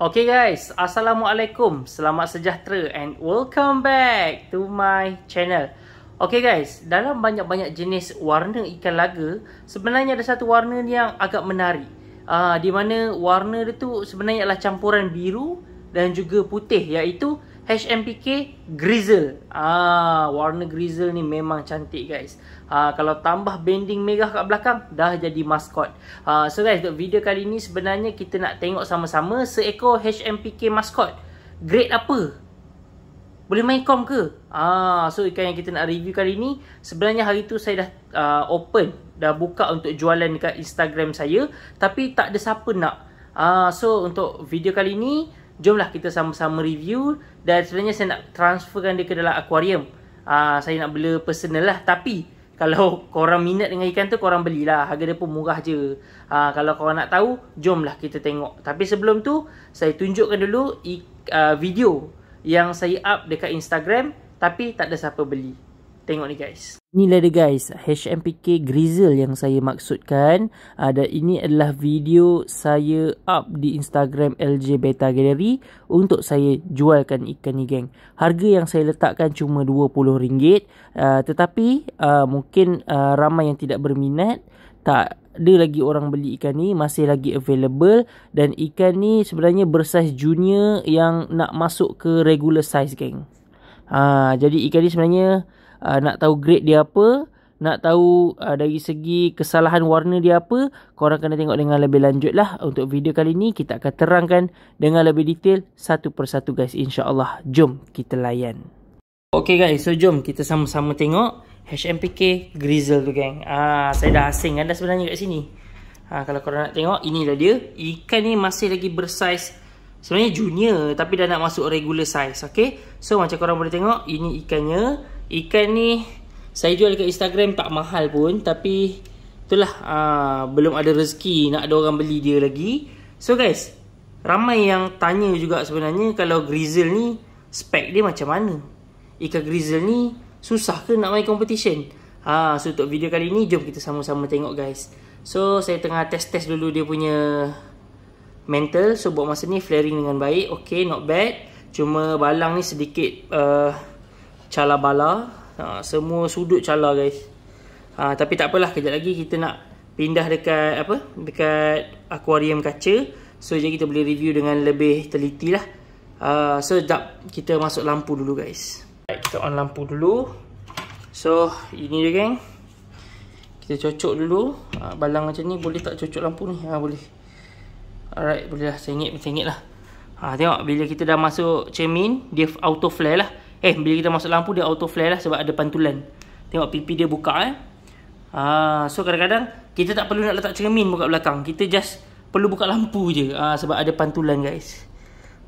Okay guys, Assalamualaikum, Selamat Sejahtera and welcome back to my channel Okay guys, dalam banyak-banyak jenis warna ikan laga Sebenarnya ada satu warna ni yang agak menarik uh, Di mana warna dia tu sebenarnya adalah campuran biru dan juga putih Iaitu HMPK Grizzle. Ah, warna Grizzle ni memang cantik guys. Ha, kalau tambah bending merah kat belakang, dah jadi maskot. Ha, so guys, untuk video kali ni sebenarnya kita nak tengok sama-sama seekor HMPK maskot. Grade apa? Boleh main com ke? Ah, so ikan yang kita nak review kali ni, sebenarnya hari tu saya dah uh, open, dah buka untuk jualan dekat Instagram saya. Tapi tak ada siapa nak. Ah, so untuk video kali ni, jomlah kita sama-sama review dan sebenarnya saya nak transferkan dia ke dalam akuarium. uh, saya nak bela personal lah tapi kalau korang minat dengan ikan tu korang belilah harga dia pun murah je. Uh, kalau korang nak tahu jomlah kita tengok. Tapi sebelum tu saya tunjukkan dulu uh, video yang saya up dekat Instagram tapi tak ada siapa beli tengok ni guys. Inilah dia guys, HMPK Grizzle yang saya maksudkan. Uh, dan ini adalah video saya up di Instagram LJ Beta Gallery untuk saya jualkan ikan ni geng. Harga yang saya letakkan cuma RM20. Uh, ah, tetapi uh, mungkin uh, ramai yang tidak berminat, tak ada lagi orang beli ikan ni masih lagi available dan ikan ni sebenarnya bersaiz junior yang nak masuk ke regular size gang. Ha, jadi ikan ni sebenarnya uh, nak tahu grade dia apa nak tahu uh, dari segi kesalahan warna dia apa korang kena tengok dengan lebih lanjut lah untuk video kali ni kita akan terangkan dengan lebih detail satu persatu guys insyaAllah jom kita layan ok guys so jom kita sama-sama tengok HMPK Grizzle tu gang. Ah saya dah asing kan dah sebenarnya kat sini ha, kalau korang nak tengok ini inilah dia ikan ni masih lagi bersaiz sebenarnya junior tapi dah nak masuk regular size Okay, so macam korang boleh tengok ini ikannya ikan ni saya jual dekat Instagram tak mahal pun tapi itulah uh, belum ada rezeki nak ada orang beli dia lagi. So guys, ramai yang tanya juga sebenarnya kalau grizzle ni spek dia macam mana? Ikan grizzle ni susah ke nak main competition? Ha, so untuk video kali ni jom kita sama-sama tengok guys. So saya tengah test-test dulu dia punya mental. So buat masa ni flaring dengan baik. Okay, not bad. Cuma balang ni sedikit... Uh, cala bala ha, semua sudut cala guys ha, tapi tak apalah kejap lagi kita nak pindah dekat apa dekat akuarium kaca so jadi kita boleh review dengan lebih teliti lah uh, ha, so jap kita masuk lampu dulu guys right, kita on lampu dulu so ini dia geng kita cocok dulu ha, balang macam ni boleh tak cocok lampu ni ha, boleh alright boleh lah sengit, sengit lah ha, tengok bila kita dah masuk cermin dia auto flare lah Eh, bila kita masuk lampu dia auto flare lah sebab ada pantulan. Tengok pipi dia buka eh. Ha, so kadang-kadang kita tak perlu nak letak cermin buka belakang. Kita just perlu buka lampu je. Ha, sebab ada pantulan guys.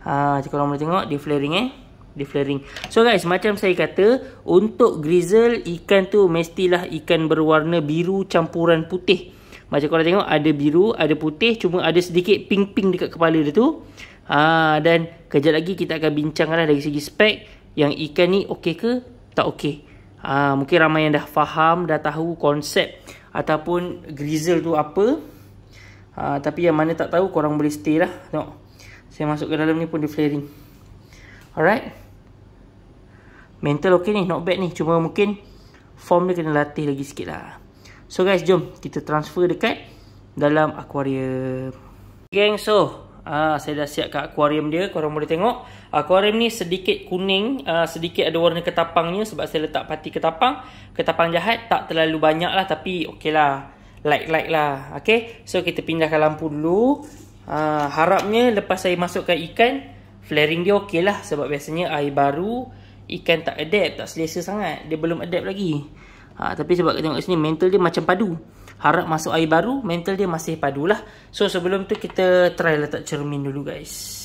Ha, ah, jika korang boleh tengok dia flaring eh. Dia flaring. So guys, macam saya kata, untuk grizzle ikan tu mestilah ikan berwarna biru campuran putih. Macam korang tengok ada biru, ada putih, cuma ada sedikit pink-pink dekat kepala dia tu. Ha, dan kejap lagi kita akan bincangkanlah dari segi spek yang ikan ni okey ke tak okey. Ha, mungkin ramai yang dah faham, dah tahu konsep ataupun grizzle tu apa. Ha, tapi yang mana tak tahu korang boleh stay lah. Tengok. Saya masuk ke dalam ni pun dia flaring. Alright. Mental okey ni, not bad ni. Cuma mungkin form dia kena latih lagi sikit lah. So guys, jom kita transfer dekat dalam aquarium. Gang, so Ah, saya dah siapkan akuarium dia. Korang boleh tengok. Akuarium ni sedikit kuning. Ah, sedikit ada warna ketapangnya. Sebab saya letak pati ketapang. Ketapang jahat. Tak terlalu banyak lah. Tapi lah, Light-light lah. Okay. So, kita pindahkan lampu dulu. Ah, harapnya lepas saya masukkan ikan. Flaring dia lah Sebab biasanya air baru. Ikan tak adapt. Tak selesa sangat. Dia belum adapt lagi. Ah, tapi sebab kita tengok sini. Mental dia macam padu harap masuk air baru, mental dia masih padulah. So sebelum tu kita try letak cermin dulu guys.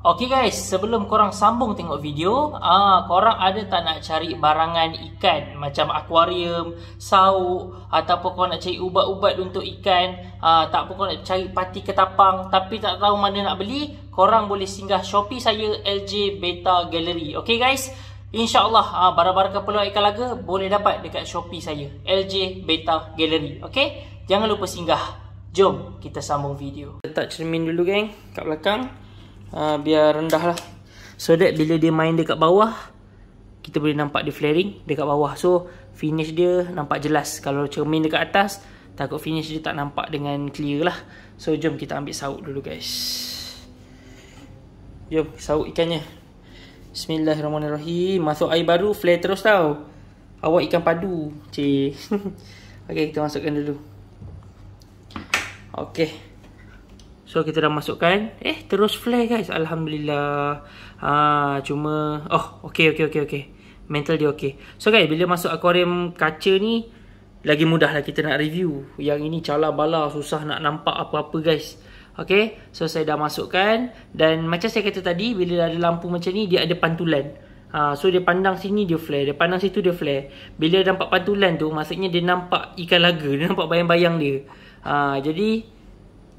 Okay guys, sebelum korang sambung tengok video, ah korang ada tak nak cari barangan ikan macam akuarium, sauk ataupun korang nak cari ubat-ubat untuk ikan, ah tak apa korang nak cari pati ketapang tapi tak tahu mana nak beli, korang boleh singgah Shopee saya LJ Beta Gallery. Okay guys. InsyaAllah uh, barang-barang keperluan ikan laga boleh dapat dekat Shopee saya LJ Beta Gallery okay? Jangan lupa singgah Jom kita sambung video Letak cermin dulu geng kat belakang uh, Biar rendah lah So that bila dia main dekat bawah Kita boleh nampak dia flaring dekat bawah So finish dia nampak jelas Kalau cermin dekat atas Takut finish dia tak nampak dengan clear lah So jom kita ambil saut dulu guys Jom saut ikannya Bismillahirrahmanirrahim. Masuk air baru flare terus tau. Awak ikan padu. Cik. okay kita masukkan dulu. okay, So kita dah masukkan. Eh, terus flare guys. Alhamdulillah. Ha, cuma oh, okey okey okey okey. Mental dia okey. So guys, bila masuk akuarium kaca ni lagi mudah mudahlah kita nak review. Yang ini calar bala susah nak nampak apa-apa guys. Okay, so saya dah masukkan dan macam saya kata tadi, bila ada lampu macam ni, dia ada pantulan. Uh, so dia pandang sini dia flare, dia pandang situ dia flare. Bila dia nampak pantulan tu, maksudnya dia nampak ikan laga, dia nampak bayang-bayang dia. Uh, jadi,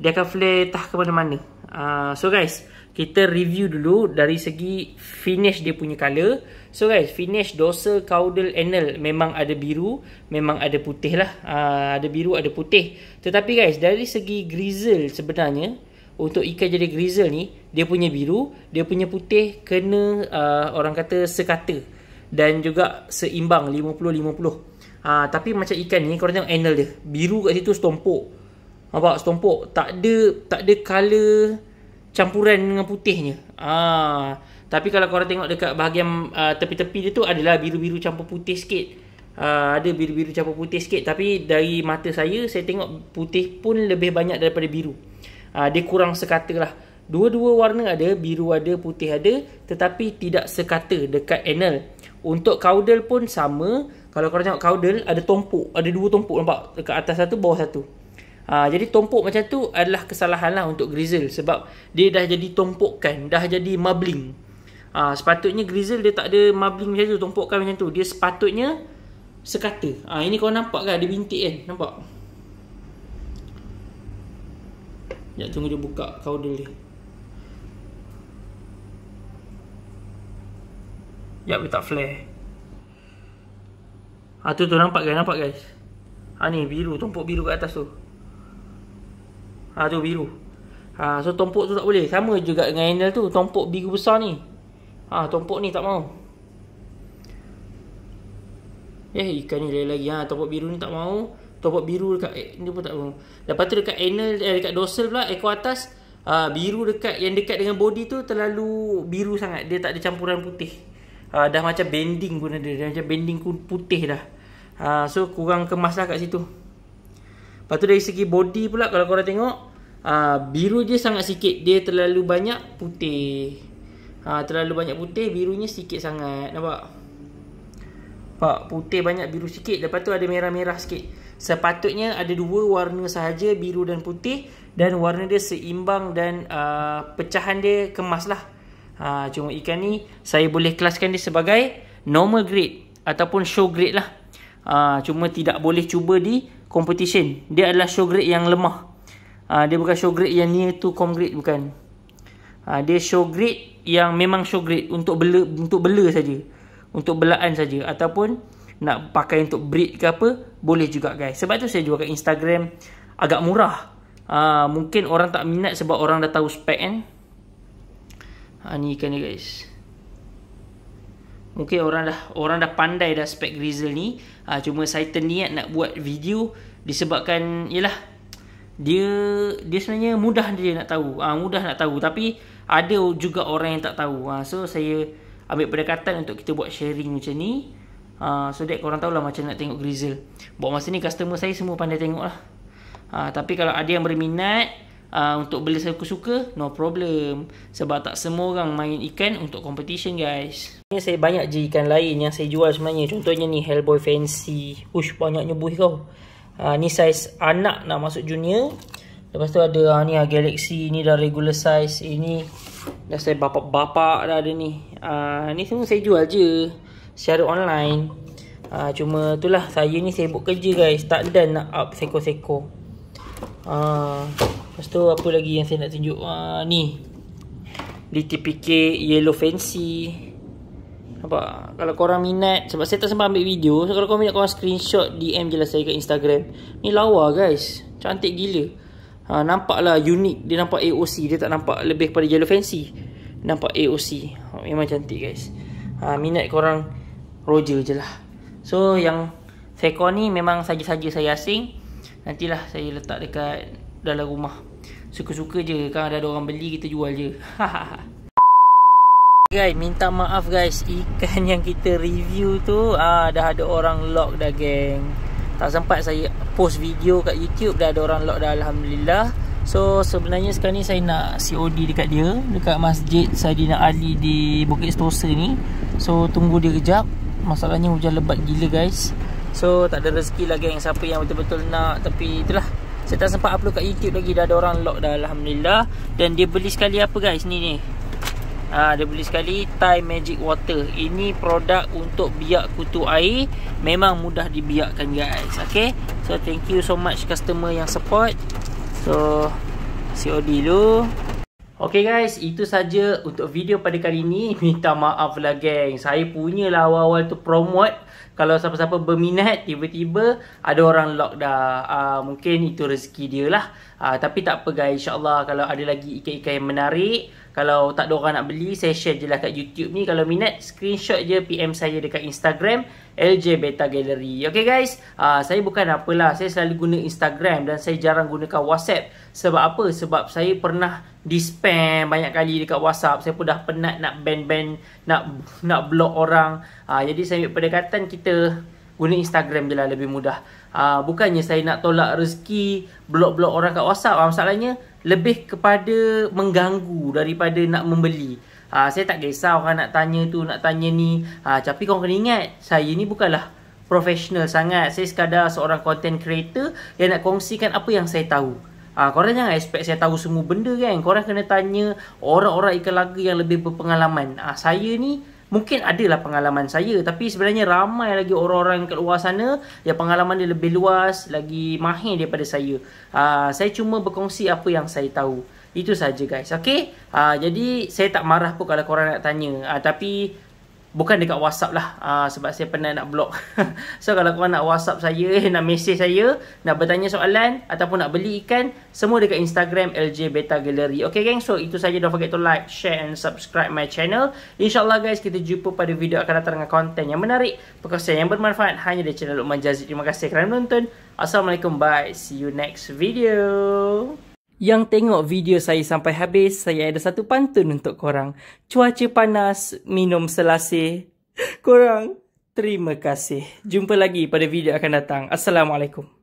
dia akan flare tah ke mana-mana. Uh, so guys, uh, kita review dulu dari segi finish dia punya colour. So guys, finish dorsal caudal anal memang ada biru, memang ada putih lah. Uh, ada biru, ada putih. Tetapi guys, dari segi grizzle sebenarnya, untuk ikan jadi grizzle ni, dia punya biru, dia punya putih, kena uh, orang kata sekata. Dan juga seimbang, 50-50. Uh, ah, tapi macam ikan ni, korang tengok anal dia. Biru kat situ setompok. Nampak? Setompok. Tak ada, tak ada colour campuran dengan putihnya. Ah, tapi kalau korang tengok dekat bahagian uh, tepi-tepi dia tu adalah biru-biru campur putih sikit. Uh, ada biru-biru campur putih sikit tapi dari mata saya saya tengok putih pun lebih banyak daripada biru. Uh, dia kurang sekata lah. Dua-dua warna ada, biru ada, putih ada tetapi tidak sekata dekat anal. Untuk caudal pun sama. Kalau korang tengok caudal ada tompuk, ada dua tompuk nampak? Dekat atas satu, bawah satu. Ah, jadi tompok macam tu adalah kesalahan lah untuk Grizzle sebab dia dah jadi tompokkan, dah jadi mabling. Ha, sepatutnya Grizzle dia tak ada mabling macam tu, tompokkan macam tu. Dia sepatutnya sekata. Ha, ini kau nampak kan? Dia bintik kan? Nampak? Sekejap tunggu dia buka caudal dia. Sekejap dia tak flare. Ha, tu tu nampak kan? Nampak guys? Ha ni biru, tompok biru kat atas tu. Ha ah, tu biru. Ha so tompok tu tak boleh. Sama juga dengan handle tu, tompok biru besar ni. Ha ah, tompok ni tak mau. Eh ikan ni lagi-lagi ha tompok biru ni tak mau. Tompok biru dekat eh, ni pun tak mau. Lepas tu dekat anal eh, dekat dorsal pula ekor atas ha, biru dekat yang dekat dengan body tu terlalu biru sangat. Dia tak ada campuran putih. Ha, dah macam bending guna ada. Dia macam bending putih dah. Ha, so kurang kemas lah kat situ. Lepas tu dari segi body pula kalau korang tengok uh, Biru dia sangat sikit Dia terlalu banyak putih ha, Terlalu banyak putih Birunya sikit sangat Nampak? Nampak? Putih banyak biru sikit Lepas tu ada merah-merah sikit Sepatutnya ada dua warna sahaja Biru dan putih Dan warna dia seimbang Dan uh, pecahan dia kemas lah ha, Cuma ikan ni Saya boleh kelaskan dia sebagai Normal grade Ataupun show grade lah Ah, cuma tidak boleh cuba di competition. Dia adalah show grade yang lemah. Uh, dia bukan show grade yang near to grade bukan. Uh, dia show grade yang memang show grade untuk bela untuk bela saja. Untuk belaan saja ataupun nak pakai untuk breed ke apa boleh juga guys. Sebab tu saya jual kat Instagram agak murah. Uh, mungkin orang tak minat sebab orang dah tahu spec kan. Ha, ni ikan ni guys. Ha, Okay, orang dah orang dah pandai dah spek grizzle ni. Uh, cuma saya terniat nak buat video disebabkan ialah dia dia sebenarnya mudah dia nak tahu. Uh, mudah nak tahu tapi ada juga orang yang tak tahu. Uh, so saya ambil pendekatan untuk kita buat sharing macam ni. Uh, so dek korang tahulah macam nak tengok grizzle. Buat masa ni customer saya semua pandai tengoklah. Uh, tapi kalau ada yang berminat, uh, untuk beli saya suka no problem sebab tak semua orang main ikan untuk competition guys ni saya banyak je ikan lain yang saya jual sebenarnya contohnya ni hellboy fancy ush banyaknya buih kau uh, ni size anak nak masuk junior lepas tu ada uh, ni uh, galaxy ni dah regular size eh, ini dah saya bapak-bapak dah ada ni uh, ni semua saya jual je secara online uh, cuma itulah saya ni sibuk kerja guys tak dan nak up seko-seko Ah, Lepas tu apa lagi yang saya nak tunjuk uh, Ni DTPK Yellow Fancy apa Kalau korang minat Sebab saya tak sempat ambil video so, Kalau korang minat korang screenshot DM je lah saya kat Instagram Ni lawa guys Cantik gila ha, Nampak lah unik Dia nampak AOC Dia tak nampak lebih kepada Yellow Fancy Nampak AOC ha, Memang cantik guys ha, Minat korang Roger je lah So yang Fekor ni memang saja-saja saya asing Nantilah saya letak dekat dalam rumah Suka-suka je Kan ada, orang beli kita jual je Guys minta maaf guys Ikan yang kita review tu ah, Dah ada orang lock dah gang. Tak sempat saya post video kat YouTube Dah ada orang lock dah Alhamdulillah So sebenarnya sekarang ni saya nak COD dekat dia Dekat masjid Sadina Ali di Bukit Stosa ni So tunggu dia kejap Masalahnya hujan lebat gila guys So tak ada rezeki lagi yang Siapa yang betul-betul nak Tapi itulah saya tak sempat upload kat YouTube lagi Dah ada orang lock dah Alhamdulillah Dan dia beli sekali apa guys Ni ni Ah ha, dia beli sekali Thai Magic Water. Ini produk untuk biak kutu air. Memang mudah dibiakkan guys. Okay. So thank you so much customer yang support. So COD dulu. Okay guys, itu saja untuk video pada kali ini. Minta maaf lah geng. Saya punya lah awal-awal tu promote kalau siapa-siapa berminat tiba-tiba ada orang lock dah uh, mungkin itu rezeki dia lah uh, tapi tak apa guys insyaallah kalau ada lagi ikan-ikan yang menarik kalau tak ada orang nak beli saya share je lah kat YouTube ni kalau minat screenshot je PM saya dekat Instagram LJ Beta Gallery Okay guys uh, saya bukan apalah saya selalu guna Instagram dan saya jarang gunakan WhatsApp sebab apa sebab saya pernah di spam banyak kali dekat WhatsApp saya pun dah penat nak ban-ban nak nak block orang uh, jadi saya ambil pendekatan kita guna Instagram je lah lebih mudah. Ha, bukannya saya nak tolak rezeki blok-blok orang kat WhatsApp. Ah, masalahnya lebih kepada mengganggu daripada nak membeli. Ha, saya tak kisah orang nak tanya tu, nak tanya ni. Ha, tapi korang kena ingat, saya ni bukanlah profesional sangat. Saya sekadar seorang content creator yang nak kongsikan apa yang saya tahu. Ha, korang jangan expect saya tahu semua benda kan. Korang kena tanya orang-orang ikan laga yang lebih berpengalaman. Ha, saya ni mungkin adalah pengalaman saya tapi sebenarnya ramai lagi orang-orang kat luar sana yang pengalaman dia lebih luas lagi mahir daripada saya uh, saya cuma berkongsi apa yang saya tahu itu saja guys Okay. uh, ah, jadi saya tak marah pun kalau korang nak tanya uh, tapi Bukan dekat WhatsApp lah uh, sebab saya pernah nak blog. so kalau korang nak WhatsApp saya, nak mesej saya, nak bertanya soalan ataupun nak beli ikan, semua dekat Instagram LJ Beta Gallery. Okay gang, so itu saja. Don't forget to like, share and subscribe my channel. InsyaAllah guys, kita jumpa pada video akan datang dengan konten yang menarik, perkongsian yang bermanfaat hanya di channel Luqman Jazid. Terima kasih kerana menonton. Assalamualaikum, bye. See you next video. Yang tengok video saya sampai habis, saya ada satu pantun untuk korang. Cuaca panas, minum selasih. Korang, terima kasih. Jumpa lagi pada video akan datang. Assalamualaikum.